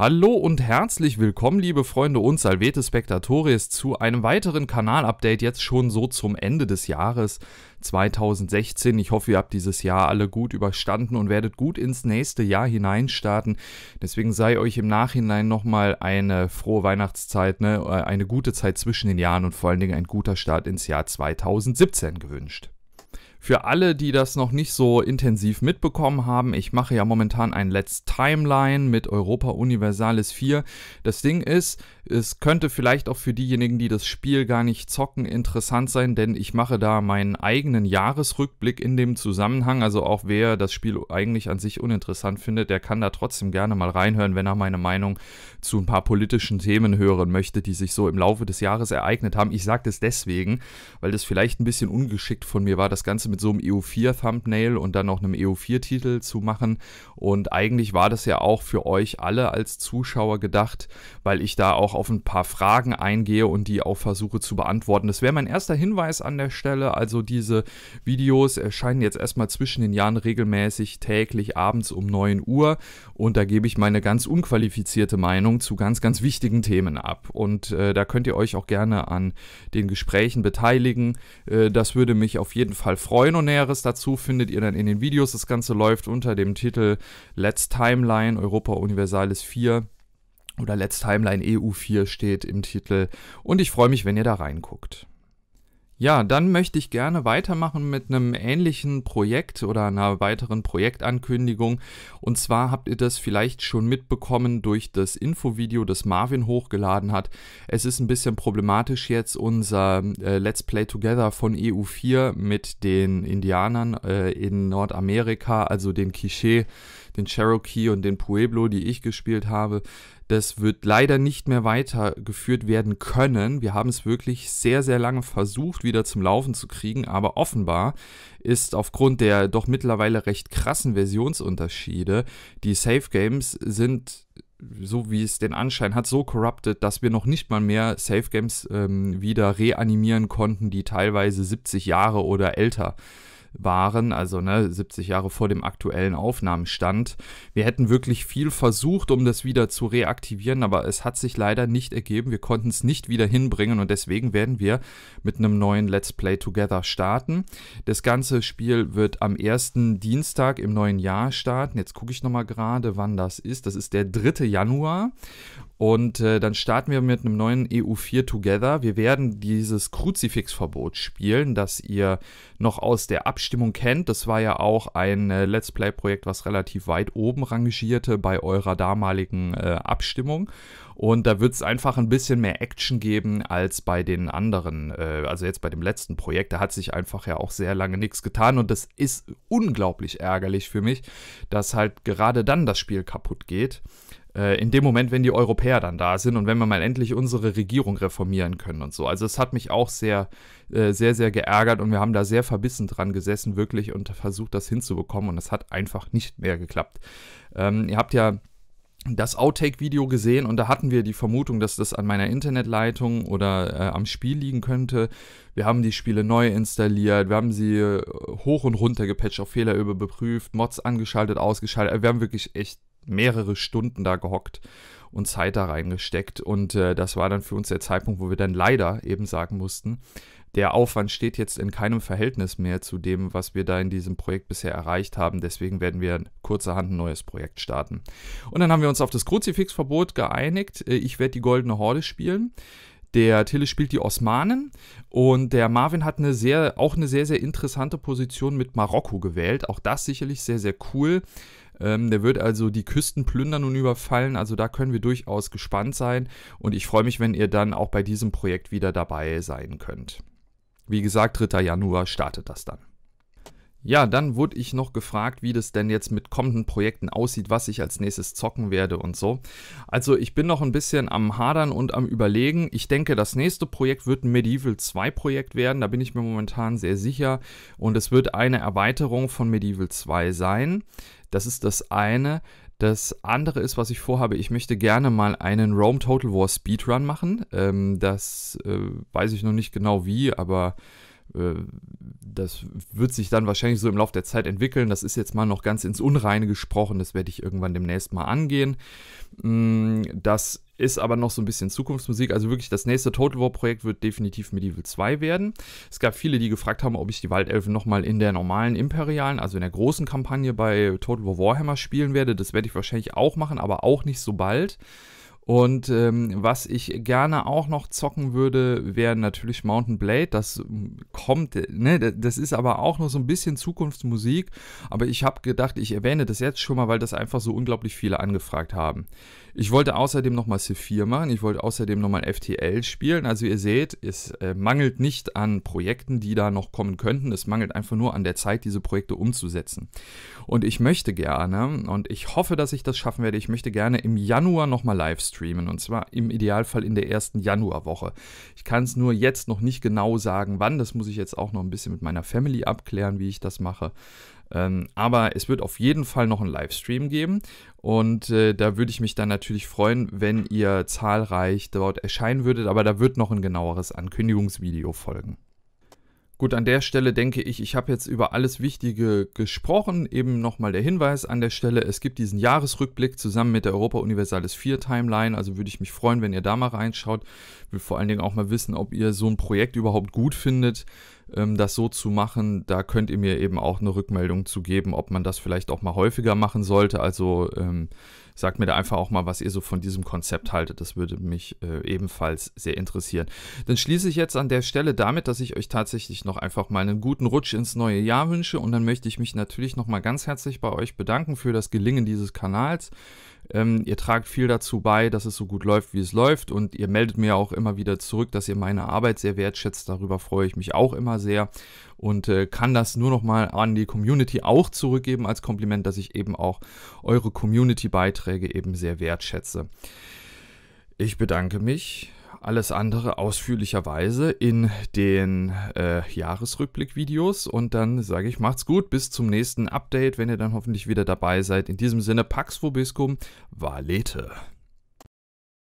Hallo und herzlich willkommen, liebe Freunde und Salvete Spectatoris, zu einem weiteren Kanal-Update, jetzt schon so zum Ende des Jahres 2016. Ich hoffe, ihr habt dieses Jahr alle gut überstanden und werdet gut ins nächste Jahr hineinstarten. Deswegen sei euch im Nachhinein nochmal eine frohe Weihnachtszeit, ne? Äh, eine gute Zeit zwischen den Jahren und vor allen Dingen ein guter Start ins Jahr 2017 gewünscht. Für alle, die das noch nicht so intensiv mitbekommen haben, ich mache ja momentan ein Let's Timeline mit Europa Universalis 4. Das Ding ist, es könnte vielleicht auch für diejenigen, die das Spiel gar nicht zocken, interessant sein, denn ich mache da meinen eigenen Jahresrückblick in dem Zusammenhang. Also auch wer das Spiel eigentlich an sich uninteressant findet, der kann da trotzdem gerne mal reinhören, wenn er meine Meinung zu ein paar politischen Themen hören möchte, die sich so im Laufe des Jahres ereignet haben. Ich sage das deswegen, weil das vielleicht ein bisschen ungeschickt von mir war, das Ganze mit so einem EU4-Thumbnail und dann noch einem EU4-Titel zu machen. Und eigentlich war das ja auch für euch alle als Zuschauer gedacht, weil ich da auch auf ein paar Fragen eingehe und die auch versuche zu beantworten. Das wäre mein erster Hinweis an der Stelle. Also diese Videos erscheinen jetzt erstmal zwischen den Jahren regelmäßig täglich abends um 9 Uhr und da gebe ich meine ganz unqualifizierte Meinung zu ganz, ganz wichtigen Themen ab. Und äh, da könnt ihr euch auch gerne an den Gesprächen beteiligen. Äh, das würde mich auf jeden Fall freuen freuen und Näheres dazu findet ihr dann in den Videos. Das Ganze läuft unter dem Titel Let's Timeline Europa Universalis 4 oder Let's Timeline EU4 steht im Titel. Und ich freue mich, wenn ihr da reinguckt. Ja, dann möchte ich gerne weitermachen mit einem ähnlichen Projekt oder einer weiteren Projektankündigung. Und zwar habt ihr das vielleicht schon mitbekommen durch das Infovideo, das Marvin hochgeladen hat. Es ist ein bisschen problematisch jetzt unser äh, Let's Play Together von EU4 mit den Indianern äh, in Nordamerika, also den Quiche, den Cherokee und den Pueblo, die ich gespielt habe. Das wird leider nicht mehr weitergeführt werden können. Wir haben es wirklich sehr, sehr lange versucht, wieder zum Laufen zu kriegen, aber offenbar ist aufgrund der doch mittlerweile recht krassen Versionsunterschiede, die Safe Games sind so wie es den Anschein hat, so corrupted, dass wir noch nicht mal mehr Safe Games ähm, wieder reanimieren konnten, die teilweise 70 Jahre oder älter sind waren, also ne, 70 Jahre vor dem aktuellen Aufnahmestand. Wir hätten wirklich viel versucht, um das wieder zu reaktivieren, aber es hat sich leider nicht ergeben. Wir konnten es nicht wieder hinbringen und deswegen werden wir mit einem neuen Let's Play Together starten. Das ganze Spiel wird am ersten Dienstag im neuen Jahr starten. Jetzt gucke ich nochmal gerade, wann das ist. Das ist der 3. Januar und äh, dann starten wir mit einem neuen EU4 Together. Wir werden dieses Kruzifixverbot spielen, das ihr noch aus der Abstimmung kennt. Das war ja auch ein äh, Let's Play-Projekt, was relativ weit oben rangierte bei eurer damaligen äh, Abstimmung. Und da wird es einfach ein bisschen mehr Action geben als bei den anderen. Äh, also jetzt bei dem letzten Projekt, da hat sich einfach ja auch sehr lange nichts getan. Und das ist unglaublich ärgerlich für mich, dass halt gerade dann das Spiel kaputt geht äh, in dem Moment, wenn die Europäer dann da sind und wenn wir mal endlich unsere Regierung reformieren können und so. Also es hat mich auch sehr, äh, sehr, sehr geärgert und wir haben da sehr verbissen dran gesessen, wirklich, und versucht, das hinzubekommen. Und es hat einfach nicht mehr geklappt. Ähm, ihr habt ja das Outtake-Video gesehen und da hatten wir die Vermutung, dass das an meiner Internetleitung oder äh, am Spiel liegen könnte. Wir haben die Spiele neu installiert, wir haben sie äh, hoch und runter gepatcht, auf Fehler überprüft, Mods angeschaltet, ausgeschaltet. Also wir haben wirklich echt mehrere Stunden da gehockt und Zeit da reingesteckt. Und äh, das war dann für uns der Zeitpunkt, wo wir dann leider eben sagen mussten, der Aufwand steht jetzt in keinem Verhältnis mehr zu dem, was wir da in diesem Projekt bisher erreicht haben. Deswegen werden wir kurzerhand ein neues Projekt starten. Und dann haben wir uns auf das Kruzifixverbot geeinigt. Äh, ich werde die Goldene Horde spielen. Der Tille spielt die Osmanen und der Marvin hat eine sehr, auch eine sehr, sehr interessante Position mit Marokko gewählt. Auch das sicherlich sehr, sehr cool. Ähm, der wird also die Küsten plündern und überfallen. Also da können wir durchaus gespannt sein. Und ich freue mich, wenn ihr dann auch bei diesem Projekt wieder dabei sein könnt. Wie gesagt, 3. Januar startet das dann. Ja, dann wurde ich noch gefragt, wie das denn jetzt mit kommenden Projekten aussieht, was ich als nächstes zocken werde und so. Also ich bin noch ein bisschen am Hadern und am Überlegen. Ich denke, das nächste Projekt wird ein Medieval 2 Projekt werden, da bin ich mir momentan sehr sicher. Und es wird eine Erweiterung von Medieval 2 sein. Das ist das eine. Das andere ist, was ich vorhabe, ich möchte gerne mal einen Rome Total War Speedrun machen. Ähm, das äh, weiß ich noch nicht genau wie, aber äh, das wird sich dann wahrscheinlich so im Laufe der Zeit entwickeln. Das ist jetzt mal noch ganz ins Unreine gesprochen. Das werde ich irgendwann demnächst mal angehen. Mm, das ist aber noch so ein bisschen Zukunftsmusik. Also wirklich, das nächste Total War Projekt wird definitiv Medieval 2 werden. Es gab viele, die gefragt haben, ob ich die Waldelfen nochmal in der normalen imperialen, also in der großen Kampagne bei Total War Warhammer spielen werde. Das werde ich wahrscheinlich auch machen, aber auch nicht so bald. Und ähm, was ich gerne auch noch zocken würde, wäre natürlich Mountain Blade. Das äh, kommt, äh, ne, das ist aber auch noch so ein bisschen Zukunftsmusik. Aber ich habe gedacht, ich erwähne das jetzt schon mal, weil das einfach so unglaublich viele angefragt haben. Ich wollte außerdem nochmal C4 machen. Ich wollte außerdem nochmal FTL spielen. Also ihr seht, es äh, mangelt nicht an Projekten, die da noch kommen könnten. Es mangelt einfach nur an der Zeit, diese Projekte umzusetzen. Und ich möchte gerne, und ich hoffe, dass ich das schaffen werde, ich möchte gerne im Januar nochmal live streamen streamen und zwar im Idealfall in der ersten Januarwoche. Ich kann es nur jetzt noch nicht genau sagen, wann. Das muss ich jetzt auch noch ein bisschen mit meiner Family abklären, wie ich das mache. Ähm, aber es wird auf jeden Fall noch einen Livestream geben und äh, da würde ich mich dann natürlich freuen, wenn ihr zahlreich dort erscheinen würdet. Aber da wird noch ein genaueres Ankündigungsvideo folgen. Gut, an der Stelle denke ich, ich habe jetzt über alles Wichtige gesprochen. Eben nochmal der Hinweis an der Stelle, es gibt diesen Jahresrückblick zusammen mit der Europa Universalis 4 Timeline. Also würde ich mich freuen, wenn ihr da mal reinschaut. will vor allen Dingen auch mal wissen, ob ihr so ein Projekt überhaupt gut findet. Ähm, das so zu machen. Da könnt ihr mir eben auch eine Rückmeldung zu geben, ob man das vielleicht auch mal häufiger machen sollte. Also ähm, sagt mir da einfach auch mal, was ihr so von diesem Konzept haltet. Das würde mich äh, ebenfalls sehr interessieren. Dann schließe ich jetzt an der Stelle damit, dass ich euch tatsächlich noch einfach mal einen guten Rutsch ins neue Jahr wünsche. Und dann möchte ich mich natürlich noch mal ganz herzlich bei euch bedanken für das Gelingen dieses Kanals ähm, ihr tragt viel dazu bei, dass es so gut läuft, wie es läuft. Und ihr meldet mir auch immer wieder zurück, dass ihr meine Arbeit sehr wertschätzt. Darüber freue ich mich auch immer sehr. Und äh, kann das nur nochmal an die Community auch zurückgeben als Kompliment, dass ich eben auch eure Community-Beiträge eben sehr wertschätze. Ich bedanke mich alles andere ausführlicherweise in den äh, Jahresrückblick-Videos. Und dann sage ich, macht's gut, bis zum nächsten Update, wenn ihr dann hoffentlich wieder dabei seid. In diesem Sinne, Pax Vobiscum, Valete.